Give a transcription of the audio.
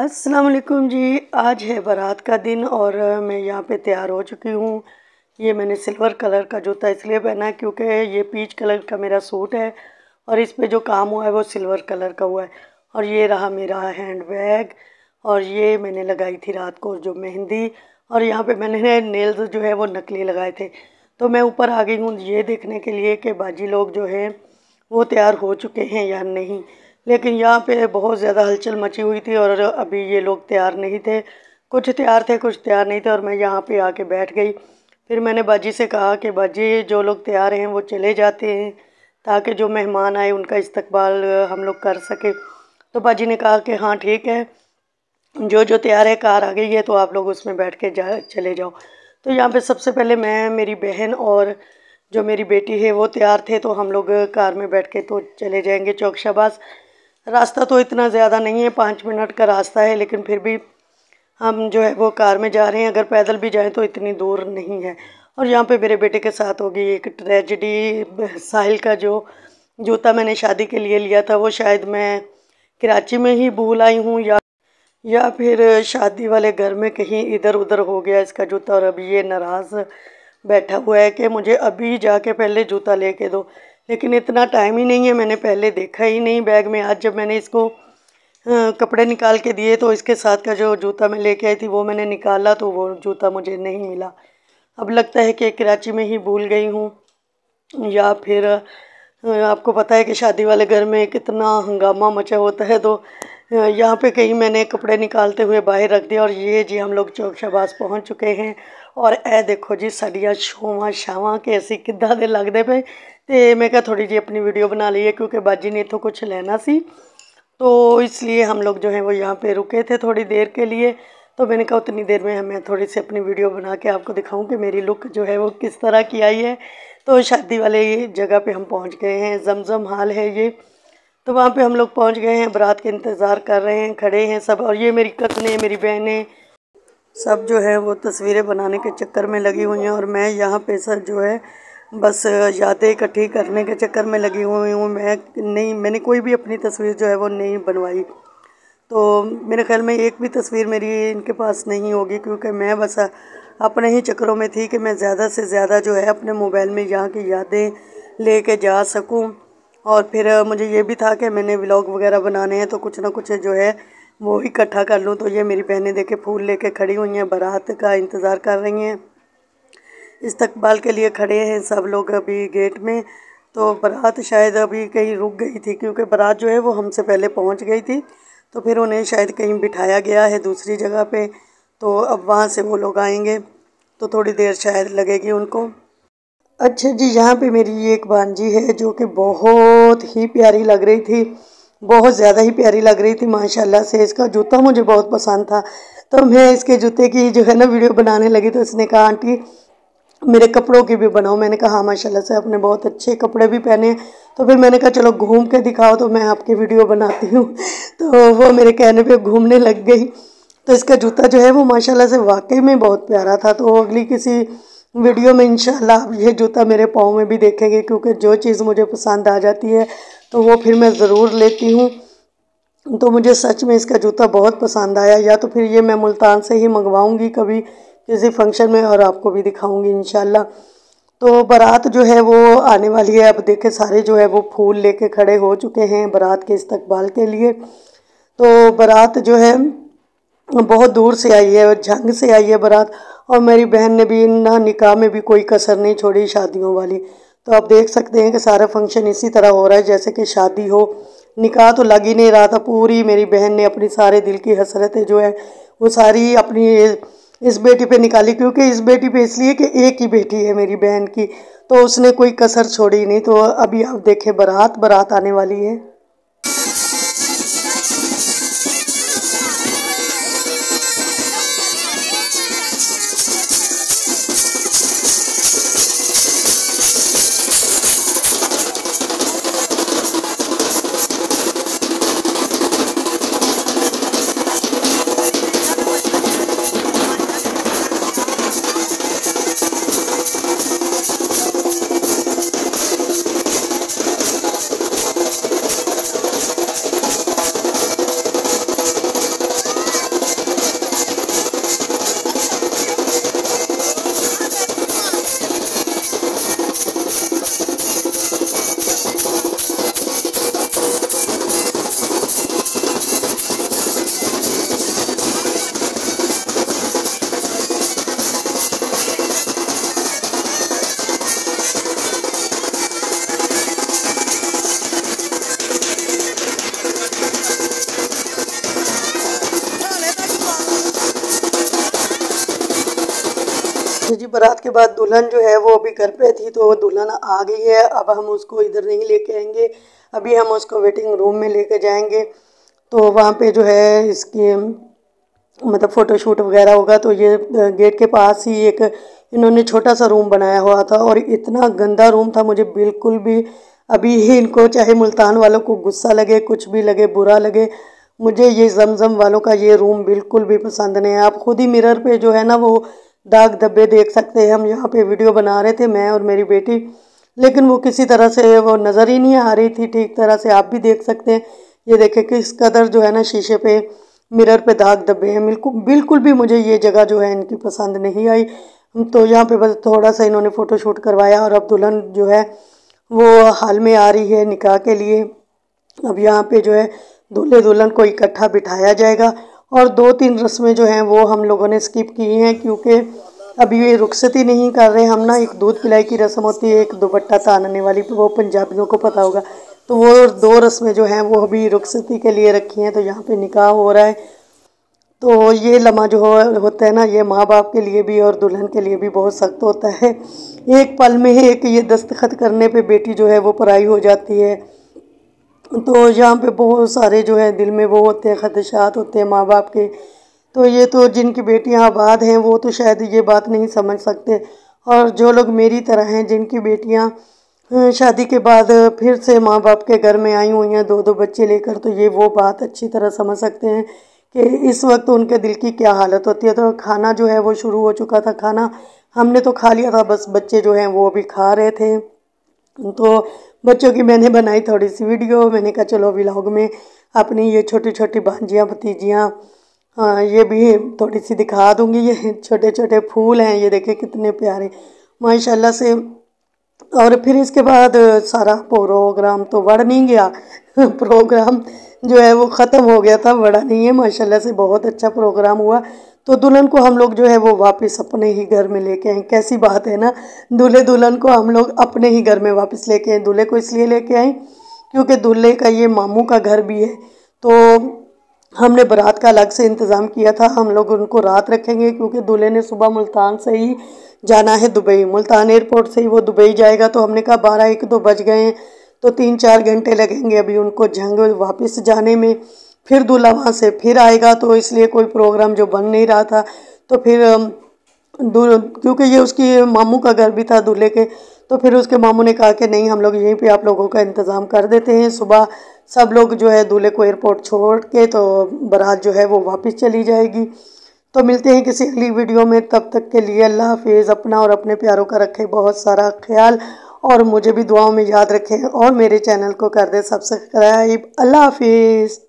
अस्सलाम जी आज है बारात का दिन और मैं यहाँ पे तैयार हो चुकी हूँ ये मैंने सिल्वर कलर का जूता इसलिए पहना है क्योंकि ये पीच कलर का मेरा सूट है और इस पर जो काम हुआ है वो सिल्वर कलर का हुआ है और ये रहा मेरा हैंड बैग और ये मैंने लगाई थी रात को जो मेहंदी और यहाँ पे मैंने नेल्स जो है वो नकली लगाए थे तो मैं ऊपर आ गई हूँ ये देखने के लिए कि बाजी लोग जो हैं वो तैयार हो चुके हैं या नहीं लेकिन यहाँ पे बहुत ज़्यादा हलचल मची हुई थी और अभी ये लोग तैयार नहीं थे कुछ तैयार थे कुछ तैयार नहीं थे और मैं यहाँ पे आके बैठ गई फिर मैंने बाजी से कहा कि बाजी जो लोग तैयार हैं वो चले जाते हैं ताकि जो मेहमान आए उनका इस्तकबाल हम लोग कर सकें तो बाजी ने कहा कि हाँ ठीक है जो जो तैयार है कार आ गई है तो आप लोग उसमें बैठ के जा चले जाओ तो यहाँ पे सबसे पहले मैं मेरी बहन और जो मेरी बेटी है वो तैयार थे तो हम लोग कार में बैठ के तो चले जाएंगे चौक शबाज़ रास्ता तो इतना ज़्यादा नहीं है पाँच मिनट का रास्ता है लेकिन फिर भी हम जो है वो कार में जा रहे हैं अगर पैदल भी जाएँ तो इतनी दूर नहीं है और यहाँ पे मेरे बेटे के साथ होगी एक ट्रेजडी साहिल का जो जूता मैंने शादी के लिए लिया था वो शायद मैं कराची में ही भूल आई हूँ या या फिर शादी वाले घर में कहीं इधर उधर हो गया इसका जूता और अभी ये नाराज़ बैठा हुआ है कि मुझे अभी जाके पहले जूता लेके दो लेकिन इतना टाइम ही नहीं है मैंने पहले देखा ही नहीं बैग में आज जब मैंने इसको कपड़े निकाल के दिए तो इसके साथ का जो जूता मैं लेके आई थी वो मैंने निकाला तो वो जूता मुझे नहीं मिला अब लगता है कि कराची में ही भूल गई हूँ या फिर आपको पता है कि शादी वाले घर में कितना हंगामा मचा होता है तो यहाँ पे कहीं मैंने कपड़े निकालते हुए बाहर रख दिया और ये जी हम लोग चौक शबाज पहुँच चुके हैं और यह देखो जी ਸਾਡੀਆਂ छोव छाव ਕਿ असी कि लगते पे तो मैं क्या थोड़ी जी अपनी वीडियो बना ली है क्योंकि बाजी ने इतों कुछ लेना सी तो इसलिए हम लोग जो है वो यहाँ पे रुके थे थोड़ी देर के लिए तो मैंने कहा उतनी देर में मैं थोड़ी सी अपनी वीडियो बना के आपको दिखाऊँ कि मेरी लुक जो है वो किस तरह की आई है तो शादी वाले जगह पे हम पहुँच गए हैं जमजम हाल है ये तो वहाँ पे हम लोग पहुँच गए हैं बरात के इंतज़ार कर रहे हैं खड़े हैं सब और ये मेरी कतने मेरी बहनें सब जो है वो तस्वीरें बनाने के चक्कर में लगी हुई हैं और मैं यहाँ पे सर जो है बस यादें इकट्ठी करने के चक्कर में लगी हुई हूँ मैं नहीं मैंने कोई भी अपनी तस्वीर जो है वो नहीं बनवाई तो मेरे ख्याल में एक भी तस्वीर मेरी इनके पास नहीं होगी क्योंकि मैं बस अपने ही चक्करों में थी कि मैं ज़्यादा से ज़्यादा जो है अपने मोबाइल में यहाँ की यादें ले कर जा सकूँ और फिर मुझे ये भी था कि मैंने व्लॉग वगैरह बनाने हैं तो कुछ ना कुछ जो है वो ही इकट्ठा कर लूँ तो ये मेरी बहनें देखे फूल लेके खड़ी हुई हैं बारात का इंतज़ार कर रही हैं इस्तकबाल के लिए खड़े हैं सब लोग अभी गेट में तो बारात शायद अभी कहीं रुक गई थी क्योंकि बारात जो है वो हमसे पहले पहुँच गई थी तो फिर उन्हें शायद कहीं बिठाया गया है दूसरी जगह पर तो अब वहाँ से वो लोग आएंगे तो थोड़ी देर शायद लगेगी उनको अच्छा जी यहाँ पे मेरी एक भांजी है जो कि बहुत ही प्यारी लग रही थी बहुत ज़्यादा ही प्यारी लग रही थी माशाल्लाह से इसका जूता मुझे बहुत पसंद था तो मैं इसके जूते की जो है ना वीडियो बनाने लगी तो इसने कहा आंटी मेरे कपड़ों की भी बनाओ मैंने कहा हाँ माशाल्लाह से आपने बहुत अच्छे कपड़े भी पहने तो फिर मैंने कहा चलो घूम के दिखाओ तो मैं आपकी वीडियो बनाती हूँ तो वो मेरे कहने पर घूमने लग गई तो इसका जूता जो है वो माशाल्लाह से वाकई में बहुत प्यारा था तो अगली किसी वीडियो में इंशाल्लाह आप ये जूता मेरे पाँव में भी देखेंगे क्योंकि जो चीज़ मुझे पसंद आ जाती है तो वो फिर मैं ज़रूर लेती हूँ तो मुझे सच में इसका जूता बहुत पसंद आया या तो फिर ये मैं मुल्तान से ही मंगवाऊँगी कभी किसी फंक्शन में और आपको भी दिखाऊँगी इन तो बारात जो है वो आने वाली है अब देखे सारे जो है वो फूल लेके खड़े हो चुके हैं बारात के इस्तकबाल के लिए तो बारात जो है बहुत दूर से आई है झंग से आई है बारात और मेरी बहन ने भी ना निकाह में भी कोई कसर नहीं छोड़ी शादियों वाली तो आप देख सकते हैं कि सारा फंक्शन इसी तरह हो रहा है जैसे कि शादी हो निकाह तो लग ही नहीं रहा था पूरी मेरी बहन ने अपनी सारे दिल की हसरतें जो है वो सारी अपनी इस बेटी पे निकाली क्योंकि इस बेटी पे इसलिए कि एक ही बेटी है मेरी बहन की तो उसने कोई कसर छोड़ी नहीं तो अभी आप देखें बारात बारात आने वाली है अच्छा जी बारात के बाद दुल्हन जो है वो अभी घर पे थी तो दुल्हन आ गई है अब हम उसको इधर नहीं लेके आएंगे अभी हम उसको वेटिंग रूम में लेके जाएंगे तो वहाँ पे जो है इसके मतलब फ़ोटोशूट वगैरह होगा तो ये गेट के पास ही एक इन्होंने छोटा सा रूम बनाया हुआ था और इतना गंदा रूम था मुझे बिल्कुल भी अभी ही इनको चाहे मुल्तान वालों को गुस्सा लगे कुछ भी लगे बुरा लगे मुझे ये जमजम वालों का ये रूम बिल्कुल भी पसंद नहीं है आप ख़ुद ही मिरर पे जो है ना वो दाग धब्बे देख सकते हैं हम यहाँ पे वीडियो बना रहे थे मैं और मेरी बेटी लेकिन वो किसी तरह से वो नज़र ही नहीं आ रही थी ठीक तरह से आप भी देख सकते हैं ये देखें किस कदर जो है ना शीशे पे मिरर पे दाग धब्बे हैं बिल्कुल बिल्कुल भी मुझे ये जगह जो है इनकी पसंद नहीं आई तो यहाँ पे बस थोड़ा सा इन्होंने फ़ोटो शूट करवाया और अब दुल्हन जो है वो हाल में आ रही है निकाह के लिए अब यहाँ पे जो है दूल्हे दुल्हन को इकट्ठा बिठाया जाएगा और दो तीन रस्में जो हैं वो हम लोगों ने स्किप की हैं क्योंकि अभी ये रुखसती नहीं कर रहे हम ना एक दूध पिलाई की रस्म होती है एक दुपट्टा तानने वाली तो वो पंजाबियों को पता होगा तो वो दो रस्में जो हैं वो अभी रुखसती के लिए रखी हैं तो यहाँ पे निकाह हो रहा है तो ये लम्हा जो हो, होता है ना ये माँ बाप के लिए भी और दुल्हन के लिए भी बहुत सख्त होता है एक पल में एक ये दस्तखत करने पे बेटी जो है वो पराई हो जाती है तो यहाँ पे बहुत सारे जो है दिल में वो होते हैं ख़दशात होते हैं माँ बाप के तो ये तो जिनकी बेटियां आबाद हैं वो तो शायद ये बात नहीं समझ सकते और जो लोग मेरी तरह हैं जिनकी बेटियां शादी के बाद फिर से माँ बाप के घर में आई हुई हैं दो दो बच्चे लेकर तो ये वो बात अच्छी तरह समझ सकते हैं कि इस वक्त उनके दिल की क्या हालत होती है तो खाना जो है वो शुरू हो चुका था खाना हमने तो खा लिया था बस बच्चे जो हैं वो अभी खा रहे थे तो बच्चों की मैंने बनाई थोड़ी सी वीडियो मैंने कहा चलो व्लॉग में अपनी ये छोटी छोटी भांजियाँ भतीजियाँ हाँ ये भी थोड़ी सी दिखा दूंगी ये छोटे छोटे फूल हैं ये देखें कितने प्यारे माशाल्लाह से और फिर इसके बाद सारा प्रोग्राम तो बढ़ नहीं गया प्रोग्राम जो है वो ख़त्म हो गया था बड़ा नहीं है माशाल्लाह से बहुत अच्छा प्रोग्राम हुआ तो दुल्हन को हम लोग जो है वो वापस अपने ही घर में लेके आए कैसी बात है ना दूल्हे दुल्हन को हम लोग अपने ही घर में वापस लेके आए दूल्हे को इसलिए लेके आए क्योंकि दूल्हे का ये मामू का घर भी है तो हमने बारात का अलग से इंतज़ाम किया था हम लोग उनको रात रखेंगे क्योंकि दूल्हे ने सुबह मुल्तान से ही जाना है दुबई मुल्तान एयरपोर्ट से ही वो दुबई जाएगा तो हमने कहा बारह एक दो बज गए हैं तो तीन चार घंटे लगेंगे अभी उनको जंग वापस जाने में फिर दूल्हा वहाँ से फिर आएगा तो इसलिए कोई प्रोग्राम जो बन नहीं रहा था तो फिर क्योंकि ये उसकी मामू का घर भी था दूल्हे के तो फिर उसके मामू ने कहा कि नहीं हम लोग यहीं पे आप लोगों का इंतज़ाम कर देते हैं सुबह सब लोग जो है दूल्हे को एयरपोर्ट छोड़ के तो बारात जो है वो वापस चली जाएगी तो मिलते हैं किसी अगली वीडियो में तब तक के लिए अल्लाह हाफिज़ अपना और अपने प्यारों का रखें बहुत सारा ख्याल और मुझे भी दुआओं में याद रखें और मेरे चैनल को कर दें सब्सक्राइब अल्लाह हाफिज़